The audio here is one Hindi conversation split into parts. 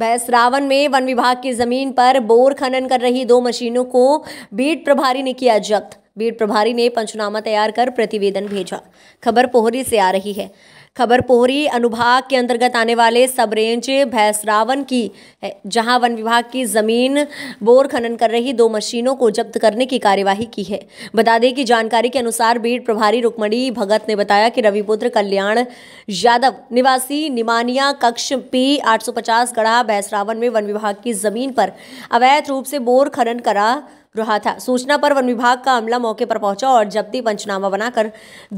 बैस रावण में वन विभाग की जमीन पर बोर खनन कर रही दो मशीनों को बीट प्रभारी ने किया जब्त बीट प्रभारी ने पंचनामा तैयार कर प्रतिवेदन भेजा खबर पोहरी से आ रही है खबर पोहरी अनुभाग के अंतर्गत आने वाले सब रेंज भैंसरावन की है जहां वन विभाग की जमीन बोर खनन कर रही दो मशीनों को जब्त करने की कार्यवाही की है बता दें कि जानकारी के अनुसार बीट प्रभारी रुकमणी भगत ने बताया कि रविपुत्र कल्याण यादव निवासी निमानिया कक्ष पी 850 गढ़ा भैंसरावन में वन विभाग की जमीन पर अवैध रूप से बोर खनन करा रहा था सूचना पर वन विभाग का अमला मौके पर पहुंचा और जब्ती पंचनामा बनाकर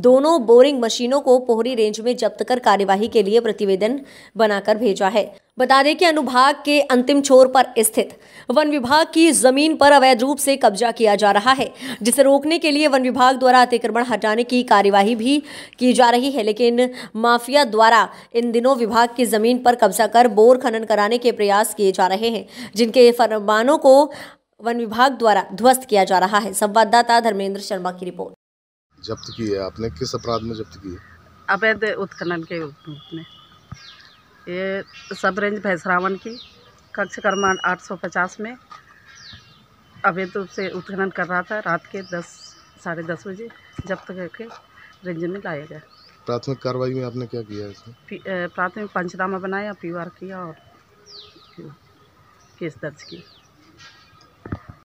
दोनों बोरिंग मशीनों को पोहरी रेंज में जब्त कर कार्यवाही के लिए प्रतिवेदन बनाकर भेजा है बता दें कि अनुभाग के अंतिम छोर पर स्थित वन विभाग की जमीन पर अवैध रूप से कब्जा किया जा रहा है जिसे रोकने के लिए वन विभाग द्वारा अतिक्रमण हटाने की कार्यवाही भी की जा रही है लेकिन माफिया द्वारा इन दिनों विभाग की जमीन पर कब्जा कर बोर खनन कराने के प्रयास किए जा रहे हैं जिनके फरमानों को वन विभाग द्वारा ध्वस्त किया जा रहा है संवाददाता धर्मेंद्र शर्मा की रिपोर्ट जब्त की है आपने किस अपराध में जब्त की है अवैध उत्खनन के रूप में ये सब रेंज भैंसरावन की कक्ष क्रमांक 850 में अवैध रूप से उत्खनन कर रहा था रात के दस साढ़े दस बजे जब्त करके रेंज में लाया गया प्राथमिक कार्रवाई में आपने क्या किया इसमें प्राथमिक पंचनामा बनाया पी किया और केस दर्ज किया